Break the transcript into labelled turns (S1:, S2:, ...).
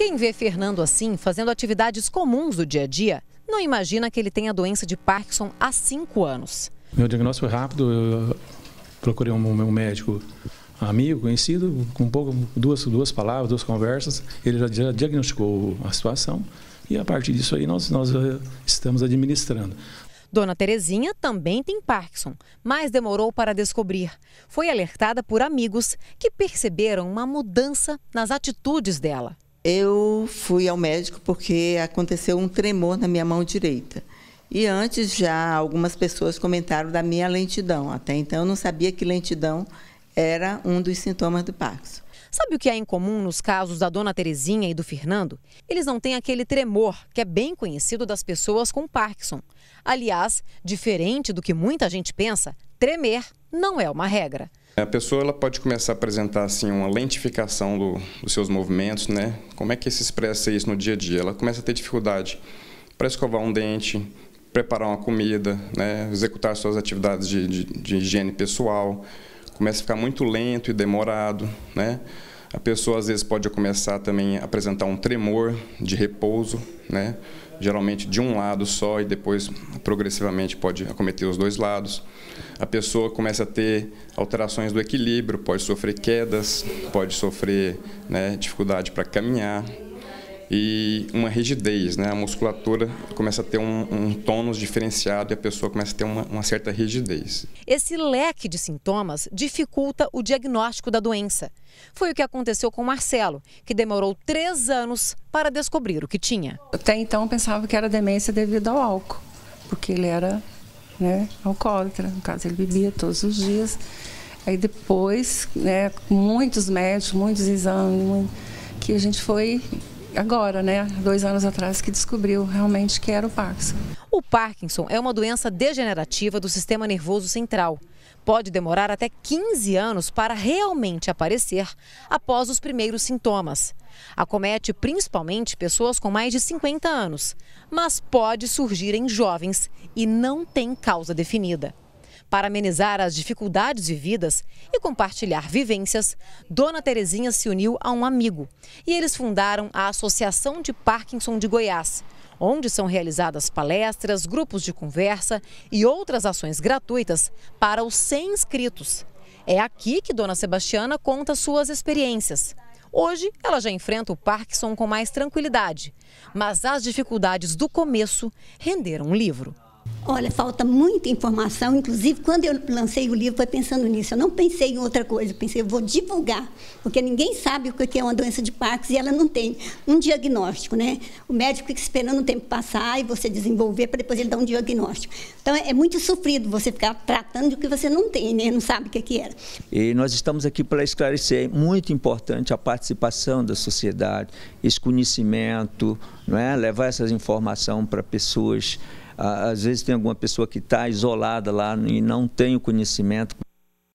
S1: Quem vê Fernando assim, fazendo atividades comuns do dia a dia, não imagina que ele tem a doença de Parkinson há cinco anos.
S2: Meu diagnóstico foi rápido, eu procurei um, um médico amigo, conhecido, com um pouco, duas, duas palavras, duas conversas, ele já diagnosticou a situação e a partir disso aí nós, nós eh, estamos administrando.
S1: Dona Terezinha também tem Parkinson, mas demorou para descobrir. Foi alertada por amigos que perceberam uma mudança nas atitudes dela. Eu fui ao médico porque aconteceu um tremor na minha mão direita. E antes já algumas pessoas comentaram da minha lentidão. Até então eu não sabia que lentidão era um dos sintomas do Parkinson. Sabe o que é incomum nos casos da dona Terezinha e do Fernando? Eles não têm aquele tremor que é bem conhecido das pessoas com Parkinson. Aliás, diferente do que muita gente pensa, tremer não é uma regra.
S3: A pessoa ela pode começar a apresentar assim, uma lentificação do, dos seus movimentos, né? Como é que se expressa isso no dia a dia? Ela começa a ter dificuldade para escovar um dente, preparar uma comida, né? executar suas atividades de, de, de higiene pessoal, começa a ficar muito lento e demorado, né? A pessoa às vezes pode começar também a apresentar um tremor de repouso, né? geralmente de um lado só e depois progressivamente pode acometer os dois lados. A pessoa começa a ter alterações do equilíbrio, pode sofrer quedas, pode sofrer né, dificuldade para caminhar, e uma rigidez, né? A musculatura começa a ter um, um tônus diferenciado e a pessoa começa a ter uma, uma certa rigidez.
S1: Esse leque de sintomas dificulta o diagnóstico da doença. Foi o que aconteceu com Marcelo, que demorou três anos para descobrir o que tinha. Até
S2: então eu pensava que era demência devido ao álcool, porque ele era né, alcoólatra, no caso ele bebia todos os dias. Aí depois, né, muitos médicos, muitos exames, que a gente foi agora, né, dois anos atrás, que descobriu realmente que era o Parkinson. O
S1: Parkinson é uma doença degenerativa do sistema nervoso central. Pode demorar até 15 anos para realmente aparecer após os primeiros sintomas. Acomete principalmente pessoas com mais de 50 anos, mas pode surgir em jovens e não tem causa definida. Para amenizar as dificuldades vividas e compartilhar vivências, Dona Terezinha se uniu a um amigo e eles fundaram a Associação de Parkinson de Goiás, onde são realizadas palestras, grupos de conversa e outras ações gratuitas para os 100 inscritos. É aqui que Dona Sebastiana conta suas experiências. Hoje, ela já enfrenta o Parkinson com mais tranquilidade, mas as dificuldades do começo renderam um livro.
S4: Olha, falta muita informação. Inclusive, quando eu lancei o livro, foi pensando nisso. Eu não pensei em outra coisa. Eu pensei, eu vou divulgar, porque ninguém sabe o que é uma doença de Parkinson e ela não tem um diagnóstico, né? O médico fica esperando o tempo passar e você desenvolver para depois ele dar um diagnóstico. Então, é muito sofrido você ficar tratando de o que você não tem, né? Não sabe o que, é que era.
S3: E nós estamos aqui para esclarecer. É muito importante a participação da sociedade, esse conhecimento, não é? levar essas informações para pessoas às vezes tem alguma pessoa que está isolada lá e não tem o conhecimento.